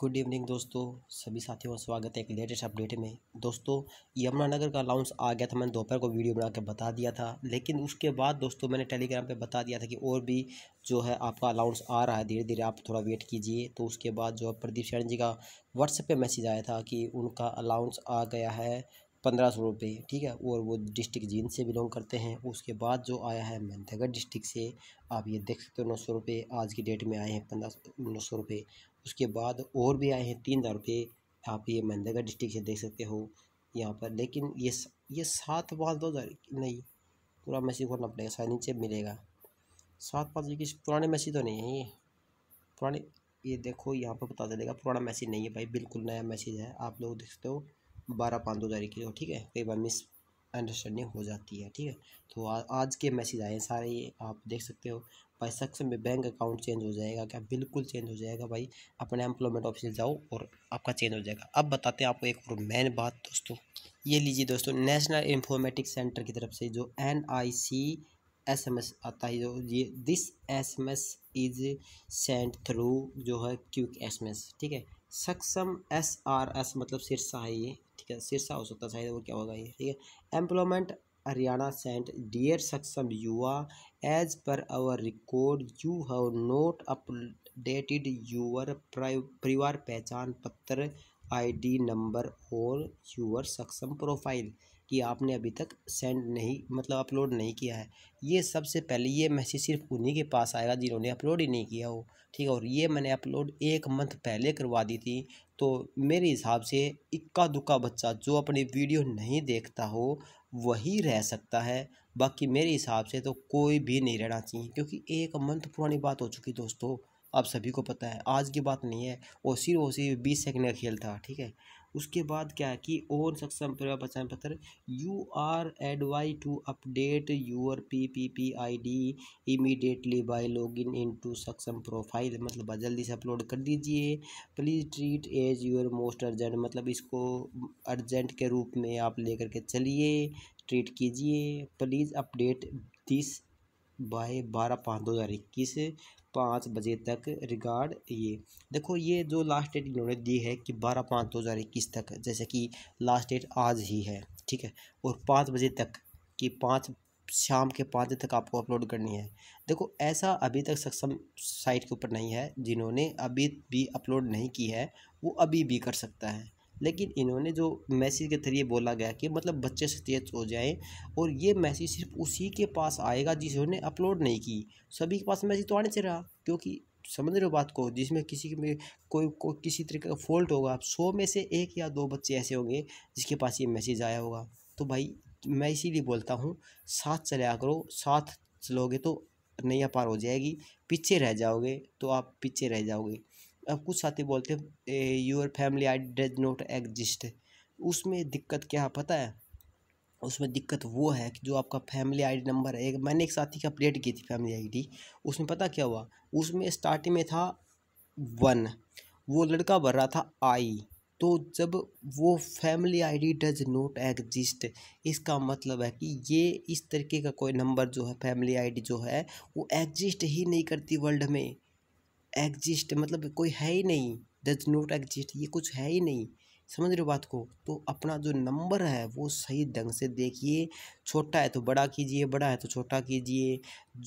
good evening दोस्तों सभी साथियों का स्वागत है एक लेटेस्ट अपडेट में दोस्तों यमुनानगर का अलाउंस आ गया था मैंने दोपहर को वीडियो बना के बता दिया था लेकिन उसके बाद दोस्तों मैंने टेलीग्राम पे बता दिया था कि और भी जो है आपका अलाउंस आ रहा है धीरे धीरे आप थोड़ा वेट कीजिए तो उसके बाद जो है प्रदीप शरण जी का व्हाट्सएप पर मैसेज आया था कि उनका अलाउंस आ गया है पंद्रह सौ रुपये ठीक है और वो डिस्ट्रिक्ट जींद से बिलोंग करते हैं उसके बाद जो आया है मंथगढ़ डिस्ट्रिक्ट से आप ये देख सकते हो नौ सौ रुपये आज की डेट में आए हैं पंद्रह नौ सौ रुपये उसके बाद और भी आए हैं तीन हज़ार रुपये आप ये महेंद्रगढ़ डिस्ट्रिक्ट से देख सकते हो यहाँ पर लेकिन ये ये सात पाँच दो हज़ार नहीं पूरा मैसेज खोलना पड़ेगा सारे नीचे मिलेगा सात पाँच किसी पुराने मैसेज तो नहीं है ये पुराने ये देखो यहाँ पर पता चलेगा पुराना मैसेज नहीं है भाई बिल्कुल नया मैसेज है आप लोग देख सकते हो बारह पाँच दो हज़ार इक्कीस हो ठीक है कई बार मिस अंडरस्टैंडिंग हो जाती है ठीक है तो आ, आज के मैसेज आए हैं सारे ये आप देख सकते हो भाई शख्स में बैंक अकाउंट चेंज हो जाएगा क्या बिल्कुल चेंज हो जाएगा भाई अपने एम्प्लॉयमेंट ऑफिस जाओ और आपका चेंज हो जाएगा अब बताते हैं आपको एक और मेन बात दोस्तों ये लीजिए दोस्तों नेशनल इन्फॉर्मेटिक सेंटर की तरफ से जो N I C S M S आता है जो ये this S M S is sent through जो है क्यूक एस एम एस ठीक है सक्षम एस आर एस मतलब सिरसा है ये ठीक है सिरसा हो सकता है शायद वो क्या होगा ये ठीक है एम्प्लॉयमेंट हरियाणा सेंट डियर सक्षम Yuva as per our record you have not updated your Parivar Pehchan Patra ID number और यूअर सक्षम प्रोफाइल कि आपने अभी तक सेंड नहीं मतलब अपलोड नहीं किया है ये सबसे पहले ये मैसेज सिर्फ उन्हीं के पास आएगा जिन्होंने अपलोड ही नहीं किया हो ठीक है और ये मैंने अपलोड एक मंथ पहले करवा दी थी तो मेरे हिसाब से इक्का दुक्का बच्चा जो अपनी वीडियो नहीं देखता हो वही रह सकता है बाकी मेरे हिसाब से तो कोई भी नहीं रहना चाहिए क्योंकि एक मंथ पुरानी बात हो चुकी दोस्तों आप सभी को पता है आज की बात नहीं है वो सिर्फ और सिर्फ बीस सेकेंड का खेल था ठीक है उसके बाद क्या है कि own Saksham Pehchan Patra you are advise to update your P P P I D immediately by log in in to Saksham profile मतलब जल्दी से अपलोड कर दीजिए please treat as your most urgent मतलब इसको अर्जेंट के रूप में आप लेकर के चलिए ट्रीट कीजिए प्लीज़ अपडेट दिस बाय बारह पाँच दो हज़ार इक्कीस पाँच बजे तक रिगार्ड ये देखो ये जो लास्ट डेट इन्होंने दी है कि बारह पाँच दो हज़ार इक्कीस तक जैसे कि लास्ट डेट आज ही है ठीक है और पाँच बजे तक कि पाँच शाम के पाँच बजे तक आपको अपलोड करनी है देखो ऐसा अभी तक सक्षम साइट के ऊपर नहीं है जिन्होंने अभी भी अपलोड नहीं की है वो अभी भी कर सकता है लेकिन इन्होंने जो मैसेज के जरिए बोला गया कि मतलब बच्चे सचेत हो जाएं और ये मैसेज सिर्फ उसी के पास आएगा जिन्होंने अपलोड नहीं की सभी के पास मैसेज तो आने से रहा क्योंकि समझ रहे हो बात को जिसमें किसी में कोई को किसी तरीके का फॉल्ट होगा सौ में से एक या दो बच्चे ऐसे होंगे जिसके पास ये मैसेज आया होगा तो भाई मैं इसीलिए बोलता हूँ साथ चलाया करो साथ चलोगे तो नैया पार हो जाएगी पीछे रह जाओगे तो आप पीछे रह जाओगे अब कुछ साथी बोलते हैं your family I does not exist उसमें दिक्कत क्या पता है उसमें दिक्कत वो है कि जो आपका फैमिली आईडी नंबर है एक मैंने एक साथी की अपडेट की थी फैमिली आईडी उसमें पता क्या हुआ उसमें स्टार्टिंग में था वन वो लड़का भर रहा था आई तो जब वो family ID does not exist इसका मतलब है कि ये इस तरीके का कोई नंबर जो है फैमिली आईडी जो है वो एग्जिस्ट ही नहीं करती वर्ल्ड में एग्जिस्ट मतलब कोई है ही नहीं डज नॉट एग्जिस्ट ये कुछ है ही नहीं समझ रहे हो बात को तो अपना जो नंबर है वो सही ढंग से देखिए छोटा है तो बड़ा कीजिए बड़ा है तो छोटा कीजिए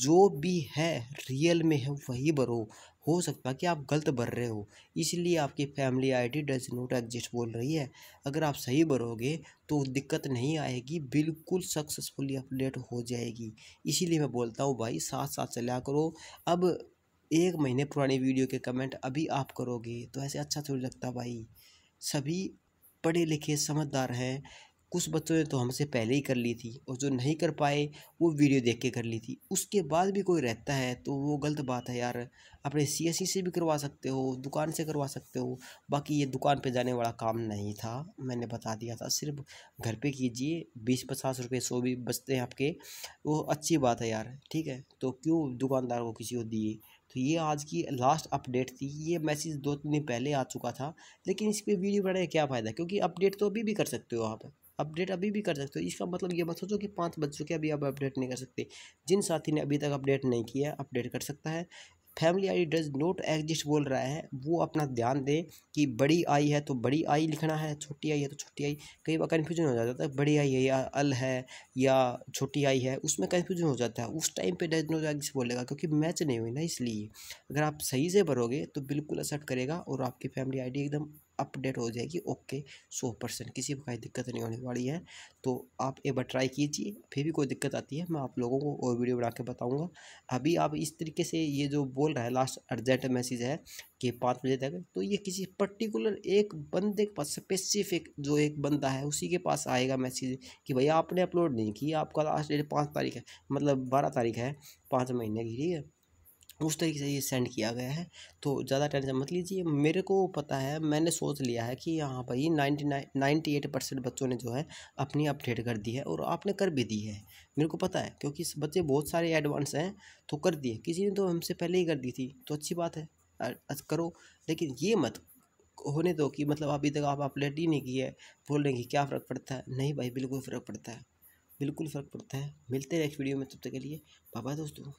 जो भी है रियल में है वही भरो हो सकता है कि आप गलत भर रहे हो इसलिए आपकी family ID does not exist बोल रही है अगर आप सही भरोगे तो दिक्कत नहीं आएगी बिल्कुल सक्सेसफुली अपडेट हो जाएगी इसीलिए मैं बोलता हूँ भाई साथ साथ चला करो अब एक महीने पुराने वीडियो के कमेंट अभी आप करोगे तो ऐसे अच्छा थोड़ी लगता भाई सभी पढ़े लिखे समझदार हैं कुछ बच्चों ने तो हमसे पहले ही कर ली थी और जो नहीं कर पाए वो वीडियो देख के कर ली थी उसके बाद भी कोई रहता है तो वो गलत बात है यार अपने सी e से भी करवा सकते हो दुकान से करवा सकते हो बाकी ये दुकान पे जाने वाला काम नहीं था मैंने बता दिया था सिर्फ घर पे कीजिए बीस पचास रुपये सौ भी बचते हैं आपके वो अच्छी बात है यार ठीक है तो क्यों दुकानदार को किसी को दिए तो ये आज की लास्ट अपडेट थी ये मैसेज दो तीन दिन पहले आ चुका था लेकिन इस पर वीडियो बनाने का क्या फ़ायदा क्योंकि अपडेट तो अभी भी कर सकते हो आप अपडेट अभी भी कर सकते हो इसका मतलब ये मत सोचो कि पाँच बज चुके अभी आप अपडेट नहीं कर सकते जिन साथी ने अभी तक अपडेट नहीं किया अपडेट कर सकता है family I does not exist बोल रहा है वो अपना ध्यान दें कि बड़ी आई है तो बड़ी आई लिखना है छोटी आई है तो छोटी आई कई बार कन्फ्यूजन हो जाता है बड़ी आई है या अल है या छोटी आई है उसमें कन्फ्यूजन हो जाता है उस टाइम पे डज नोट एग्जिस्ट बोलेगा क्योंकि मैच नहीं हुई ना इसलिए अगर आप सही से भरोगे तो बिल्कुल असर्ट करेगा और आपकी फैमिली आई एकदम अपडेट हो जाएगी ओके सौ परसेंट किसी प्रकार की दिक्कत नहीं होने वाली है तो आप एक बार ट्राई कीजिए फिर भी कोई दिक्कत आती है मैं आप लोगों को और वीडियो बना के बताऊँगा अभी आप इस तरीके से ये जो बोल रहा है लास्ट अर्जेंट मैसेज है कि पाँच बजे तक तो ये किसी पर्टिकुलर एक बंदे के पास स्पेसिफिक जो एक बंदा है उसी के पास आएगा मैसेज कि भैया आपने अपलोड नहीं किया आपका लास्ट डेट पाँच तारीख है मतलब बारह तारीख है पाँच महीने की ठीक है उस तरीके से ये सेंड किया गया है तो ज़्यादा टेंशन मत लीजिए मेरे को पता है मैंने सोच लिया है कि यहाँ पर ये ninety nine ninety eight percent बच्चों ने जो है अपनी अपडेट कर दी है और आपने कर भी दी है मेरे को पता है क्योंकि बच्चे बहुत सारे एडवांस हैं तो कर दिए किसी ने तो हमसे पहले ही कर दी थी तो अच्छी बात है करो लेकिन ये मत होने दो कि मतलब अभी तक आप अपडेट ही नहीं की है बोल रहे कि क्या फ़र्क पड़ता है नहीं भाई बिल्कुल फ़र्क पड़ता है बिल्कुल फ़र्क पड़ता है मिलते हैं नेक्स्ट वीडियो में तब तक के लिए बाबा दोस्तों